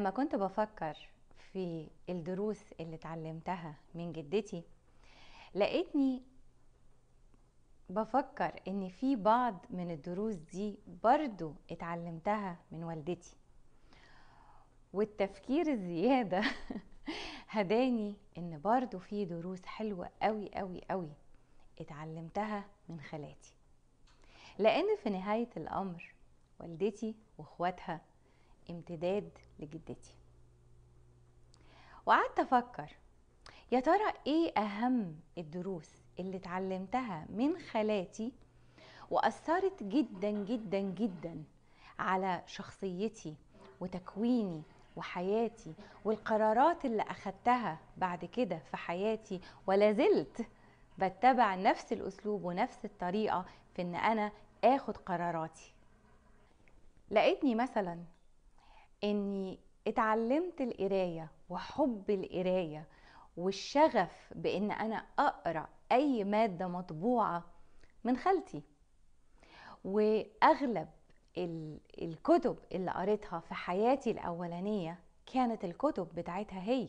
لما كنت بفكر في الدروس اللي اتعلمتها من جدتي لقيتني بفكر ان في بعض من الدروس دي برضو اتعلمتها من والدتي والتفكير الزيادة هداني ان برضو في دروس حلوة قوي قوي قوي اتعلمتها من خالاتي لان في نهاية الامر والدتي واخواتها امتداد لجدتي وقعدت افكر يا ترى ايه اهم الدروس اللي اتعلمتها من خالاتي واثرت جدا جدا جدا على شخصيتي وتكويني وحياتي والقرارات اللي اخدتها بعد كده في حياتي ولا زلت بتبع نفس الاسلوب ونفس الطريقه في ان انا اخد قراراتي لقيتني مثلا اني اتعلمت القرايه وحب القرايه والشغف بان انا اقرا اي ماده مطبوعه من خالتي واغلب الكتب اللي قريتها في حياتي الاولانيه كانت الكتب بتاعتها هي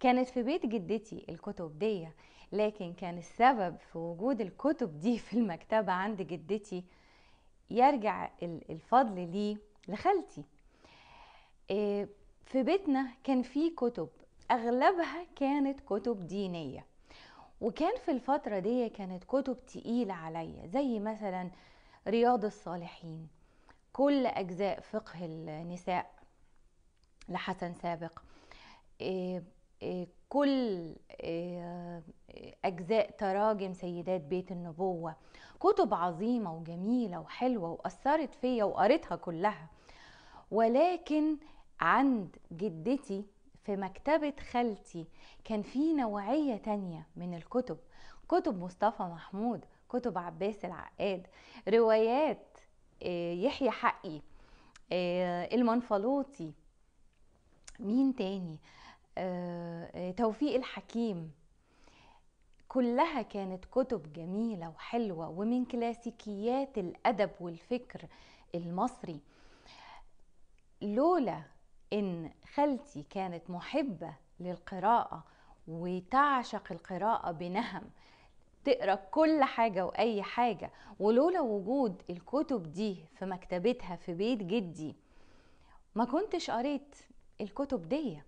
كانت في بيت جدتي الكتب دي لكن كان السبب في وجود الكتب دي في المكتبه عند جدتي يرجع الفضل ليه لخالتي آه، في بيتنا كان في كتب اغلبها كانت كتب دينيه وكان في الفتره دي كانت كتب تقيله عليا زي مثلا رياض الصالحين كل اجزاء فقه النساء لحسن سابق آه، آه، كل اجزاء تراجم سيدات بيت النبوه كتب عظيمه وجميله وحلوه واثرت فيا وقريتها كلها ولكن عند جدتي في مكتبة خالتي كان في نوعية تانية من الكتب كتب مصطفى محمود كتب عباس العقاد روايات آه، يحيى حقي آه، المنفلوطي مين تاني آه، توفيق الحكيم كلها كانت كتب جميلة وحلوة ومن كلاسيكيات الأدب والفكر المصري لولا ان خالتي كانت محبه للقراءه وتعشق القراءه بنهم تقرا كل حاجه واي حاجه ولولا وجود الكتب دي في مكتبتها في بيت جدي ما كنتش قريت الكتب دي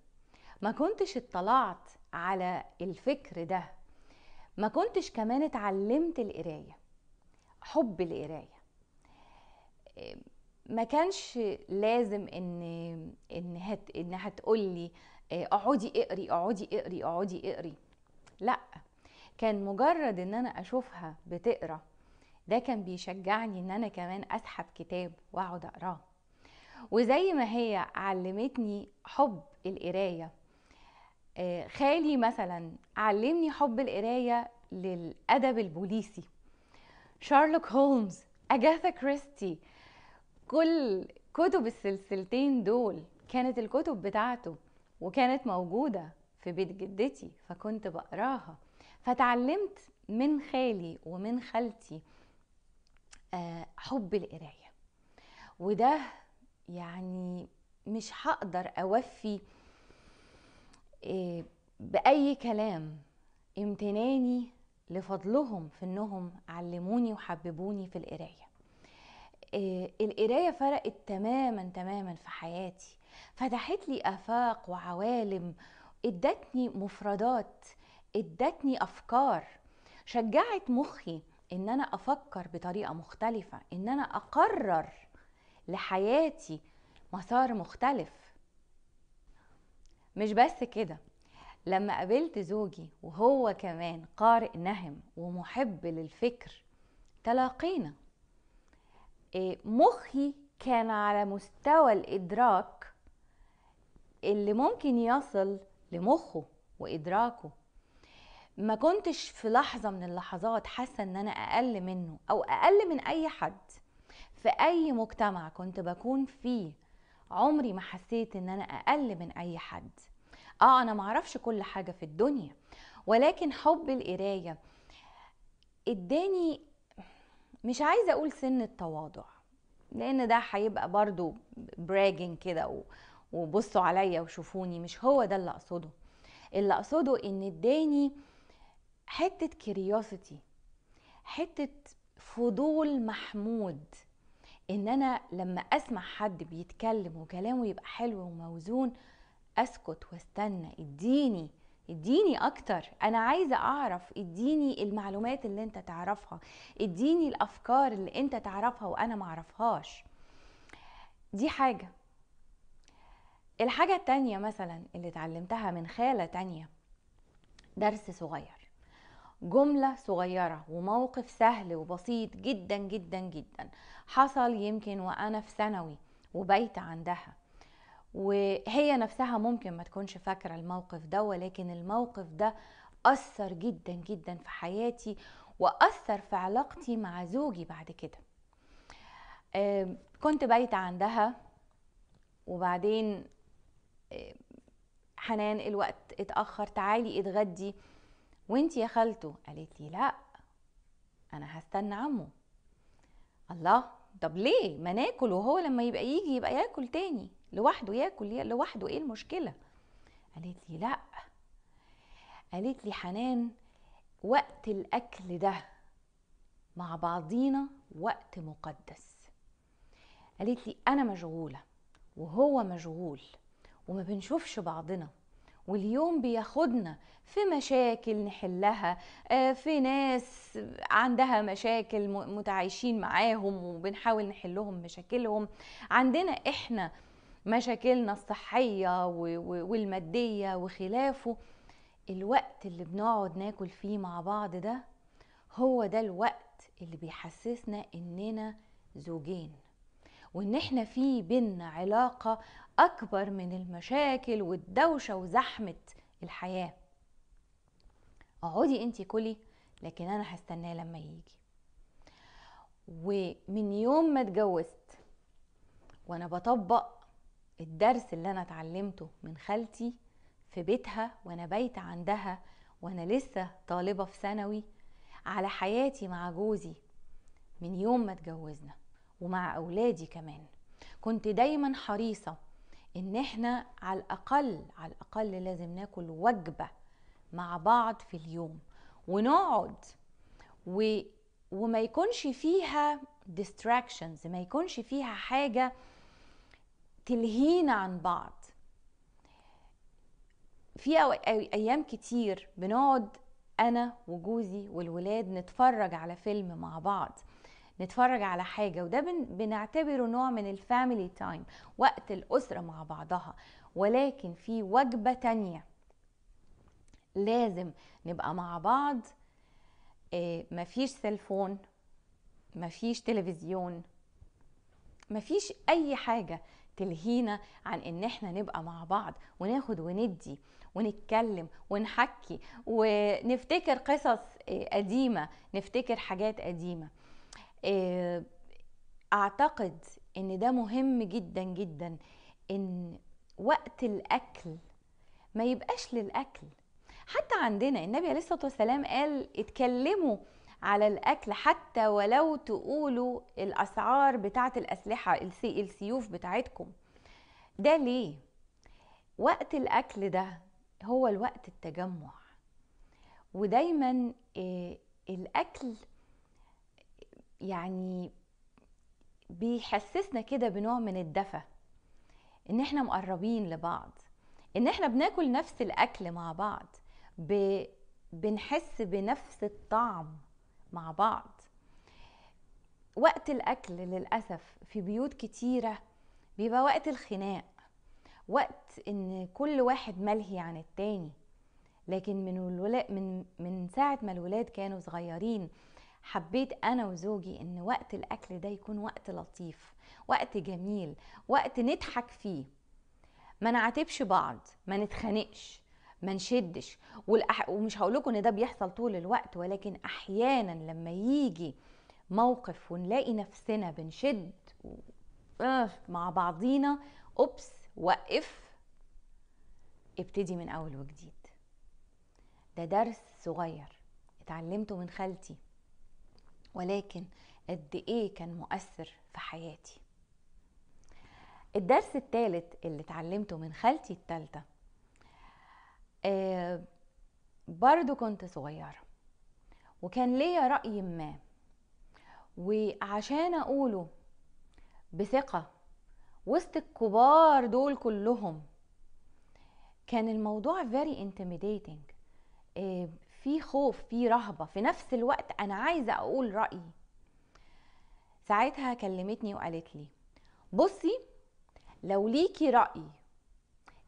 ما كنتش اطلعت على الفكر ده ما كنتش كمان اتعلمت القرايه حب القرايه ما كانش لازم ان ان هت ان هتقول لي آه، اقعدي اقري اقعدي اقري اقعدي اقري لا كان مجرد ان انا اشوفها بتقرا ده كان بيشجعني ان انا كمان اسحب كتاب واقعد اقراه وزي ما هي علمتني حب القرايه آه، خالي مثلا علمني حب القرايه للادب البوليسي شارلوك هولمز اجاثا كريستي كل كتب السلسلتين دول كانت الكتب بتاعته وكانت موجودة في بيت جدتي فكنت بقراها فتعلمت من خالي ومن خالتي آه، حب القراية وده يعني مش هقدر أوفي آه، بأي كلام امتناني لفضلهم في انهم علموني وحببوني في القرايه آه، القرايه فرقت تماما تماما في حياتي فتحت لي افاق وعوالم ادتني مفردات ادتني افكار شجعت مخي ان انا افكر بطريقه مختلفه ان انا اقرر لحياتي مسار مختلف مش بس كده لما قابلت زوجي وهو كمان قارئ نهم ومحب للفكر تلاقينا إيه، مخي كان على مستوى الإدراك اللي ممكن يصل لمخه وإدراكه ما كنتش في لحظة من اللحظات حاسة إن أنا أقل منه أو أقل من أي حد في أي مجتمع كنت بكون فيه عمري ما حسيت إن أنا أقل من أي حد آه أنا معرفش كل حاجة في الدنيا ولكن حب القراية اداني مش عايزه اقول سن التواضع لان ده هيبقى برضو براجن كده وبصوا عليا وشوفوني مش هو ده اللي اقصده اللي اقصده ان اداني حته كيريوسيتي حته فضول محمود ان انا لما اسمع حد بيتكلم وكلامه يبقى حلو وموزون اسكت واستنى اديني اديني اكتر انا عايزه اعرف اديني المعلومات اللي انت تعرفها اديني الافكار اللي انت تعرفها وانا معرفهاش دي حاجه الحاجه التانية مثلا اللي اتعلمتها من خاله تانية درس صغير جمله صغيره وموقف سهل وبسيط جدا جدا جدا حصل يمكن وانا في ثانوي وبيت عندها وهي نفسها ممكن ما تكونش فاكرة الموقف ده ولكن الموقف ده أثر جدا جدا في حياتي وأثر في علاقتي مع زوجي بعد كده كنت بايت عندها وبعدين حنان الوقت اتأخر تعالي اتغدي وانت يا خالته قالت لي لا انا هستنى عمه الله طب ليه ما ناكل وهو لما يبقى يجي يبقى ياكل تاني لوحده ياكل لوحده ايه المشكله قالت لي لا قالت لي حنان وقت الاكل ده مع بعضينا وقت مقدس قالت لي انا مشغوله وهو مشغول وما بنشوفش بعضنا واليوم بياخدنا في مشاكل نحلها آه، في ناس عندها مشاكل متعايشين معاهم وبنحاول نحلهم مشاكلهم عندنا احنا مشاكلنا الصحية والمادية وخلافه الوقت اللي بنقعد ناكل فيه مع بعض ده هو ده الوقت اللي بيحسسنا اننا زوجين وان احنا في بينا علاقة اكبر من المشاكل والدوشة وزحمة الحياة اقعدي انتي كلي لكن انا هستناه لما يجي ومن يوم ما اتجوزت وانا بطبق الدرس اللي انا اتعلمته من خالتي في بيتها وانا بيت عندها وانا لسه طالبه في ثانوي على حياتي مع جوزي من يوم ما اتجوزنا ومع اولادي كمان كنت دايما حريصه ان احنا على الاقل على الاقل لازم ناكل وجبه مع بعض في اليوم ونقعد و... وما يكونش فيها distractions ما يكونش فيها حاجه تلهينا عن بعض في ايام كتير بنقعد انا وجوزي والولاد نتفرج على فيلم مع بعض نتفرج على حاجه وده بنعتبره نوع من الفاميلي تايم وقت الاسره مع بعضها ولكن في وجبه تانية لازم نبقى مع بعض آه، مفيش سيلفون مفيش تلفزيون مفيش اي حاجه تلهينا عن ان احنا نبقى مع بعض وناخد وندي ونتكلم ونحكي ونفتكر قصص آه، قديمه نفتكر حاجات قديمه آه، اعتقد ان ده مهم جدا جدا ان وقت الاكل ما يبقاش للاكل حتى عندنا النبي عليه الصلاه والسلام قال اتكلموا على الاكل حتى ولو تقولوا الاسعار بتاعه الاسلحه السيوف بتاعتكم ده ليه وقت الاكل ده هو الوقت التجمع ودايما آه، الاكل يعني بيحسسنا كده بنوع من الدفى ان احنا مقربين لبعض ان احنا بناكل نفس الاكل مع بعض بنحس بنفس الطعم مع بعض وقت الاكل للاسف في بيوت كتيره بيبقى وقت الخناق وقت ان كل واحد ملهي عن التاني لكن من من من ساعه ما الولاد كانوا صغيرين حبيت انا وزوجي ان وقت الاكل ده يكون وقت لطيف وقت جميل وقت نضحك فيه ما نعاتبش بعض ما نتخانقش ما نشدش والأح... ومش هقول لكم ان ده بيحصل طول الوقت ولكن احيانا لما يجي موقف ونلاقي نفسنا بنشد آه، مع بعضينا اوبس وقف ابتدي من اول وجديد ده درس صغير اتعلمته من خالتي ولكن قد ايه كان مؤثر في حياتي الدرس الثالث اللي اتعلمته من خالتي الثالثه آه، برضو كنت صغيرة وكان ليا رأي ما وعشان أقوله بثقة وسط الكبار دول كلهم كان الموضوع very intimidating آه، في خوف في رهبة في نفس الوقت أنا عايزة أقول رأيي ساعتها كلمتني وقالت لي بصي لو ليكي رأي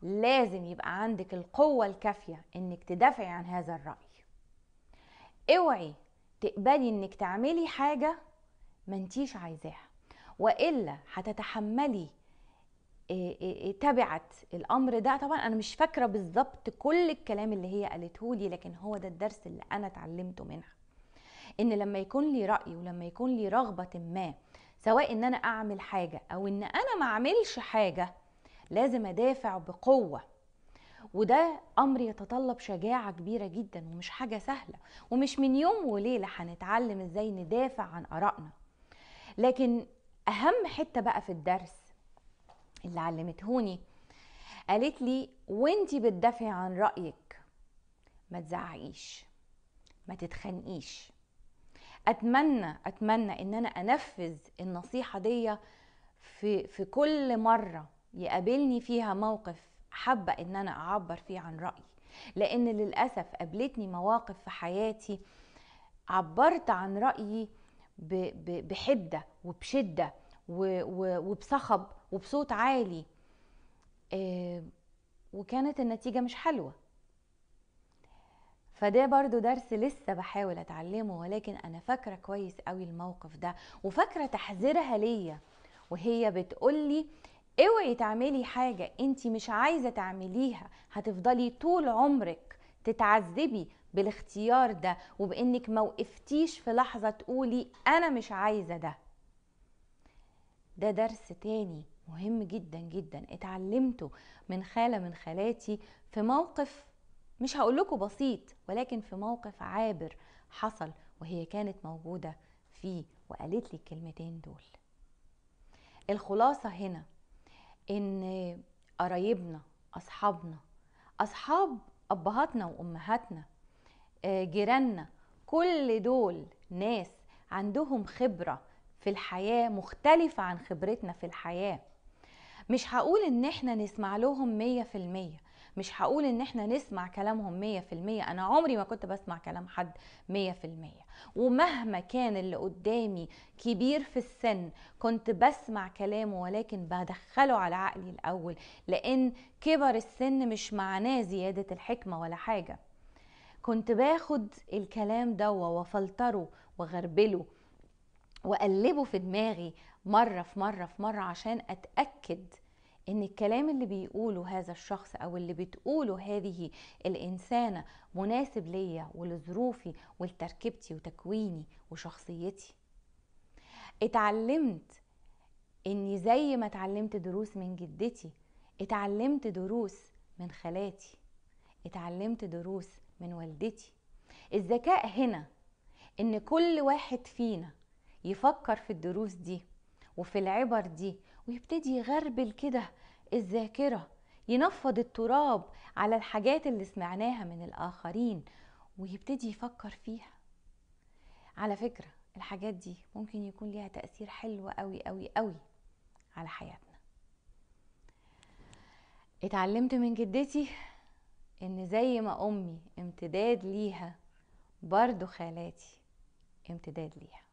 لازم يبقى عندك القوة الكافية انك تدافعي عن هذا الرأي اوعي تقبلي انك تعملي حاجة ما انتيش عايزاها والا هتتحملي آه، آه، آه، تبعت الامر ده طبعا انا مش فاكره بالظبط كل الكلام اللي هي قالته لي لكن هو ده الدرس اللي انا اتعلمته منها ان لما يكون لي راي ولما يكون لي رغبه ما سواء ان انا اعمل حاجه او ان انا ما اعملش حاجه لازم ادافع بقوه وده امر يتطلب شجاعه كبيره جدا ومش حاجه سهله ومش من يوم وليله هنتعلم ازاي ندافع عن ارائنا لكن اهم حته بقى في الدرس اللي علمتهوني قالت لي وانتي بتدافعي عن رايك ما تزعقيش ما تتخانقيش اتمنى اتمنى ان انا انفذ النصيحه دي في في كل مره يقابلني فيها موقف حابة ان انا اعبر فيه عن رأيي لان للأسف قابلتني مواقف في حياتي عبرت عن رأيي بحدة وبشدة وبصخب وبصوت عالي آه، وكانت النتيجة مش حلوة فده برضو درس لسه بحاول اتعلمه ولكن انا فاكرة كويس قوي الموقف ده وفاكرة تحذيرها ليا وهي بتقولي اوعي تعملي حاجة انت مش عايزة تعمليها هتفضلي طول عمرك تتعذبي بالاختيار ده وبانك ما وقفتيش في لحظة تقولي انا مش عايزة ده ده درس تاني مهم جدا جدا اتعلمته من خالة من خالاتي في موقف مش هقولكوا بسيط ولكن في موقف عابر حصل وهي كانت موجودة فيه وقالت لي الكلمتين دول الخلاصة هنا ان قرايبنا اصحابنا اصحاب ابهاتنا وامهاتنا آه، جيراننا كل دول ناس عندهم خبره في الحياه مختلفه عن خبرتنا في الحياه مش هقول ان احنا نسمع لهم مية في المية مش هقول ان احنا نسمع كلامهم 100% انا عمري ما كنت بسمع كلام حد 100% ومهما كان اللي قدامي كبير في السن كنت بسمع كلامه ولكن بدخله على عقلي الاول لان كبر السن مش معناه زياده الحكمه ولا حاجه كنت باخد الكلام ده وفلتره وغربله وأقلبه في دماغي مرة في مرة في مرة عشان أتأكد ان الكلام اللي بيقوله هذا الشخص او اللي بتقوله هذه الانسانه مناسب ليا ولظروفي ولتركيبتي وتكويني وشخصيتي اتعلمت اني زي ما اتعلمت دروس من جدتي اتعلمت دروس من خالاتي اتعلمت دروس من والدتي الذكاء هنا ان كل واحد فينا يفكر في الدروس دي وفي العبر دي ويبتدي يغربل كده الذاكرة ينفض التراب على الحاجات اللي سمعناها من الآخرين ويبتدي يفكر فيها على فكرة الحاجات دي ممكن يكون ليها تأثير حلو قوي قوي قوي على حياتنا اتعلمت من جدتي ان زي ما امي امتداد ليها برضو خالاتي امتداد ليها